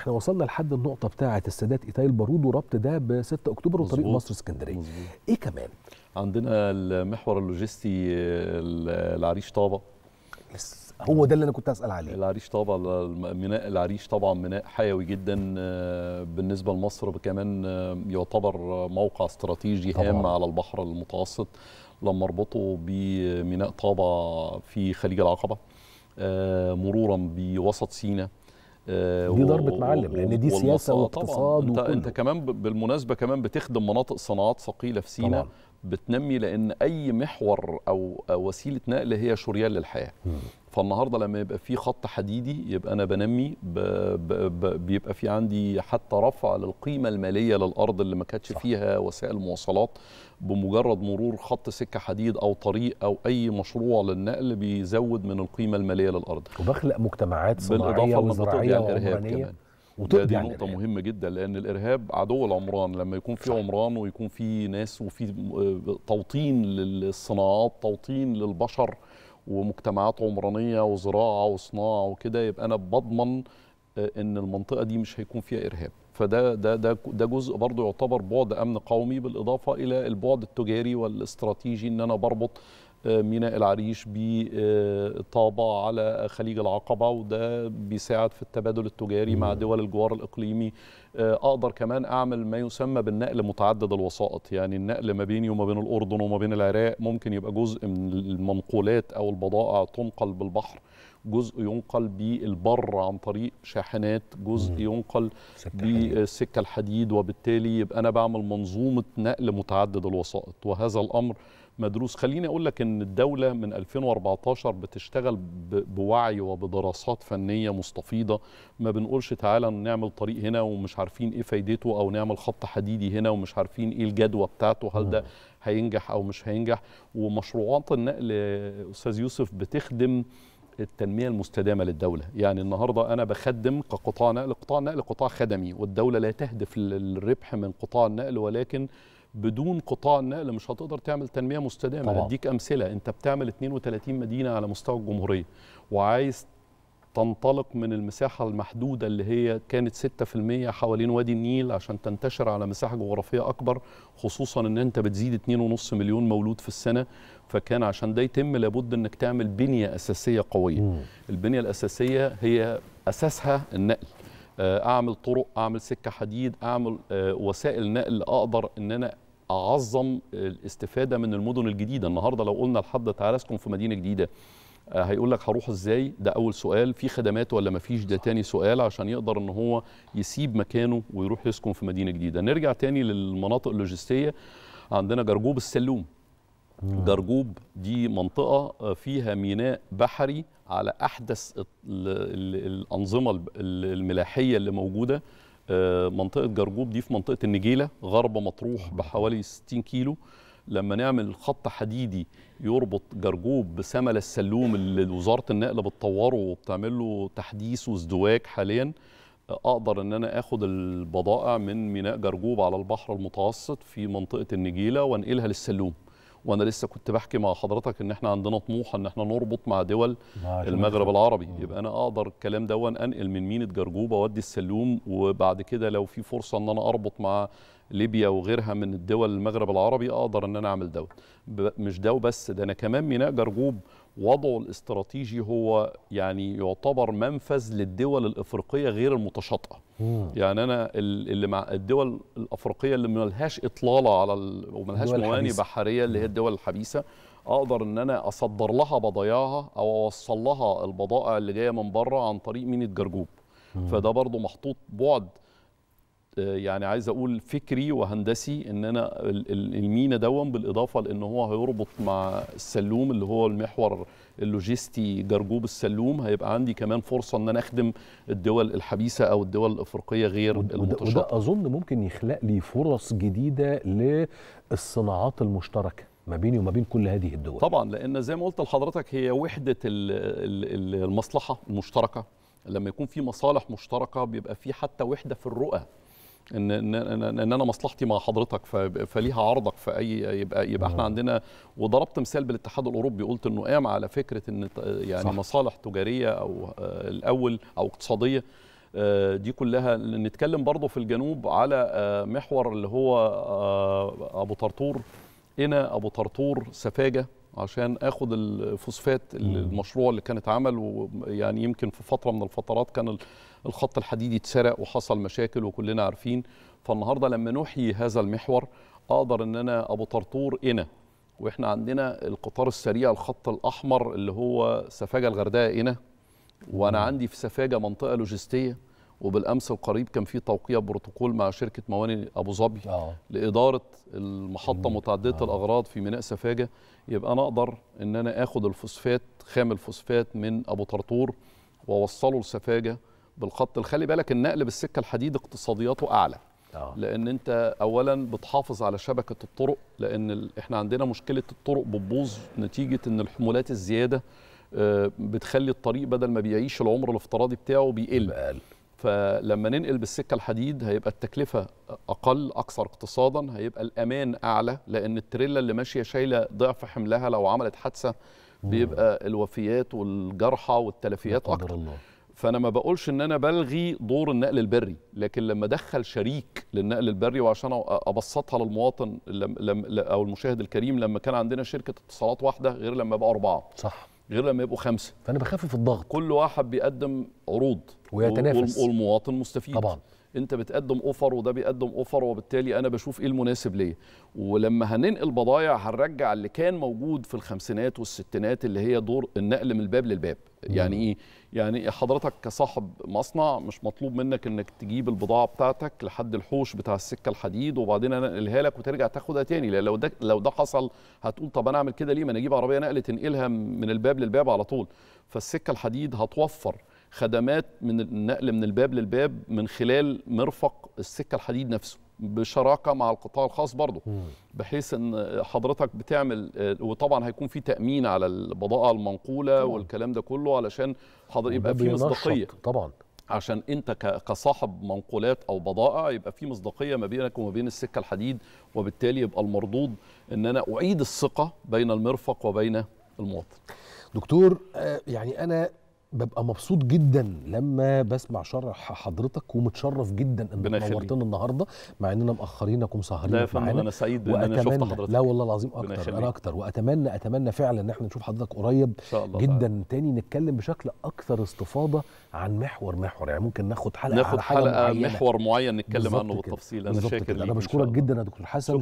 احنا وصلنا لحد النقطه بتاعه السادات ايتاي البارود وربط ده ب 6 اكتوبر وطريق مصر اسكندريه ايه كمان عندنا المحور اللوجستي العريش طابه هو ده اللي انا كنت اسال عليه العريش طبعا ميناء العريش طبعا ميناء حيوي جدا آه، بالنسبه لمصر كمان آه، يعتبر موقع استراتيجي هام على البحر المتوسط لما اربطه بميناء طابا في خليج العقبه آه، مرورا بوسط سيناء آه، دي ضربه معلم لان دي سياسه واقتصاد انت, انت كمان بالمناسبه كمان بتخدم مناطق صناعات ثقيله في سينا بتنمي لان اي محور او وسيله نقل هي شريان للحياه فالنهارده لما يبقى في خط حديدي يبقى انا بنمي ب ب ب بيبقى في عندي حتى رفع للقيمه الماليه للارض اللي ما كانتش فيها وسائل مواصلات بمجرد مرور خط سكه حديد او طريق او اي مشروع للنقل بيزود من القيمه الماليه للارض وبخلق مجتمعات صناعيه وزراعيه وعمرانيه كمان دي نقطة الإرهاب. مهمة جدا لأن الإرهاب عدو العمران لما يكون في عمران ويكون في ناس وفي آه، توطين للصناعات توطين للبشر ومجتمعات عمرانيه وزراعه وصناعه وكده يبقى انا بضمن آه، ان المنطقه دي مش هيكون فيها ارهاب فده ده ده ده جزء برضه يعتبر بعد امن قومي بالاضافه الى البعد التجاري والاستراتيجي ان انا بربط ميناء العريش بطابة على خليج العقبة وده بيساعد في التبادل التجاري مع دول الجوار الإقليمي آه، أقدر كمان أعمل ما يسمى بالنقل متعدد الوسائط يعني النقل ما بيني وما بين الأردن وما بين العراق ممكن يبقى جزء من المنقولات أو البضائع تنقل بالبحر جزء ينقل بالبر عن طريق شاحنات جزء ينقل بالسكة الحديد وبالتالي يبقى أنا بعمل منظومة نقل متعدد الوسائط وهذا الأمر مدروس خليني اقول لك ان الدوله من 2014 بتشتغل بوعي وبدراسات فنيه مستفيضه ما بنقولش تعالى نعمل طريق هنا ومش عارفين ايه فايدته او نعمل خط حديدي هنا ومش عارفين ايه الجدوى بتاعته هل ده هينجح او مش هينجح ومشروعات النقل استاذ يوسف بتخدم التنمية المستدامة للدولة يعني النهاردة أنا بخدم كقطاع نقل قطاع النقل قطاع خدمي والدولة لا تهدف للربح من قطاع النقل ولكن بدون قطاع النقل مش هتقدر تعمل تنميه مستدامه طبعا. اديك امثله انت بتعمل 32 مدينه على مستوى الجمهوريه وعايز تنطلق من المساحة المحدودة اللي هي كانت 6% حوالين وادي النيل عشان تنتشر على مساحة جغرافية أكبر خصوصا أن أنت بتزيد 2.5 مليون مولود في السنة فكان عشان ده يتم لابد أنك تعمل بنية أساسية قوية البنية الأساسية هي أساسها النقل آه، اعمل طرق اعمل سكه حديد اعمل آه، وسائل نقل اقدر ان انا اعظم الاستفاده من المدن الجديده النهارده لو قلنا لحد تعالى اسكن في مدينه جديده آه، هيقول لك هروح ازاي ده اول سؤال في خدمات ولا مفيش ده تاني سؤال عشان يقدر ان هو يسيب مكانه ويروح يسكن في مدينه جديده نرجع تاني للمناطق اللوجستيه عندنا جرجوب السلوم جرجوب دي منطقه فيها ميناء بحري على احدث الانظمه الملاحيه اللي موجوده آه، منطقه جرجوب دي في منطقه النجيله غرب مطروح بحوالي 60 كيلو لما نعمل خط حديدي يربط جرجوب بسمل السلوم اللي وزاره النقل بتطوره وبتعمل له تحديث وازدواج حاليا آه، اقدر ان انا اخد البضائع من ميناء جرجوب على البحر المتوسط في منطقه النجيله وانقلها للسلوم وانا لسه كنت بحكي مع حضرتك ان احنا عندنا طموح ان احنا نربط مع دول المغرب العربي يبقى انا اقدر الكلام ده انقل من مينة جرجوبه وادي السلوم وبعد كده لو في فرصه ان انا اربط مع ليبيا وغيرها من الدول المغرب العربي اقدر ان انا اعمل دوت مش ده وبس ده انا كمان ميناء جرجوب وضعه الاستراتيجي هو يعني يعتبر منفذ للدول الافريقيه غير المتشاطئه مم. يعني انا اللي مع الدول الافريقيه اللي ما لهاش اطلاله على ال... وما لهاش مواني بحريه اللي هي الدول الحبيسه اقدر ان انا اصدر لها بضايعها او اوصل لها البضائع اللي جايه من بره عن طريق ميناء جرجوب فده برضو محطوط بعد يعني عايز اقول فكري وهندسي ان انا المينا دون بالاضافه لان هو هيربط مع السلوم اللي هو المحور اللوجستي جرجوب السلوم هيبقى عندي كمان فرصه ان انا اخدم الدول الحبيسه او الدول الافريقيه غير المتشابهه وده اظن ممكن يخلق لي فرص جديده للصناعات المشتركه ما بيني وما بين كل هذه الدول طبعا لان زي ما قلت لحضرتك هي وحده المصلحه المشتركه لما يكون في مصالح مشتركه بيبقى في حتى وحده في الرؤى ان ان ان انا مصلحتي مع حضرتك فليها عرضك في اي يبقى يبقى احنا آه. عندنا وضربت مثال بالاتحاد الاوروبي قلت انه قام على فكره ان يعني صح. مصالح تجاريه او آه، الاول او اقتصاديه آه، دي كلها نتكلم برضه في الجنوب على محور اللي هو ابو طرطور هنا ابو طرطور سفاجه عشان اخد الفوسفات المشروع اللي كانت عمل ويعني يمكن في فتره من الفترات كان الخط الحديدي اتسرق وحصل مشاكل وكلنا عارفين فالنهارده لما نحيي هذا المحور اقدر ان انا ابو طرطور انا واحنا عندنا القطار السريع الخط الاحمر اللي هو سفاجه الغردقه هنا وانا عندي في سفاجه منطقه لوجستيه وبالامس القريب كان في توقيع بروتوكول مع شركه مواني ابو ظبي آه. لاداره المحطه متعدده آه. الاغراض في ميناء سفاجه يبقى انا اقدر ان انا اخد الفوسفات خام الفوسفات من ابو طرطور واوصله لسفاجه بالخط خلي بالك النقل بالسكه الحديد اقتصادياته اعلى آه. لان انت اولا بتحافظ على شبكه الطرق لان احنا عندنا مشكله الطرق بتبوظ نتيجه ان الحمولات الزياده آه، بتخلي الطريق بدل ما بيعيش العمر الافتراضي بتاعه بيقل فلما ننقل بالسكه الحديد هيبقى التكلفه اقل اكثر اقتصادا هيبقى الامان اعلى لان التريلا اللي ماشيه شايله ضعف حملها لو عملت حادثه بيبقى الوفيات والجرحى والتلفيات اكتر الله. فانا ما بقولش ان انا بلغي دور النقل البري لكن لما ادخل شريك للنقل البري وعشان ابسطها للمواطن او المشاهد الكريم لما كان عندنا شركه اتصالات واحده غير لما بقى اربعه صح غير لما يبقوا خمسه فانا بخفف الضغط كل واحد بيقدم عروض ويتنافس والمواطن مستفيد طبعا انت بتقدم اوفر وده بيقدم اوفر وبالتالي انا بشوف ايه المناسب ليا ولما هننقل بضايع هنرجع اللي كان موجود في الخمسينات والستينات اللي هي دور النقل من الباب للباب يعني ايه يعني حضرتك كصاحب مصنع مش مطلوب منك انك تجيب البضاعه بتاعتك لحد الحوش بتاع السكه الحديد وبعدين انا انقلها لك وترجع تاخدها تاني لو ده لو ده حصل هتقول طب انا اعمل كده ليه ما انا اجيب عربيه نقل تنقلها من الباب للباب على طول فالسكه الحديد هتوفر خدمات من النقل من الباب للباب من خلال مرفق السكه الحديد نفسه بشراكه مع القطاع الخاص برضه بحيث ان حضرتك بتعمل وطبعا هيكون في تامين على البضائع المنقوله طبعا. والكلام ده كله علشان حضرتك يبقى في مصداقيه طبعا عشان انت كصاحب منقولات او بضائع يبقى في مصداقيه ما بينك وما بين السكه الحديد وبالتالي يبقى المردود ان انا اعيد الثقه بين المرفق وبين المواطن دكتور آه، يعني انا ببقى مبسوط جدا لما بسمع شرح حضرتك ومتشرف جدا ان نورتنا النهارده مع اننا مأخرينك ومسهرينك معانا لا انا سعيد ان انا شفت حضرتك لا والله العظيم اكتر انا اكتر واتمنى اتمنى فعلا ان احنا نشوف حضرتك قريب جدا تعالى. تاني نتكلم بشكل اكثر استفاضه عن محور محور يعني ممكن ناخد حلقه ناخد على حلقه, حلقه معينة. محور معين نتكلم عنه بالتفصيل انا شاكر انا بشكرك جدا يا دكتور حسن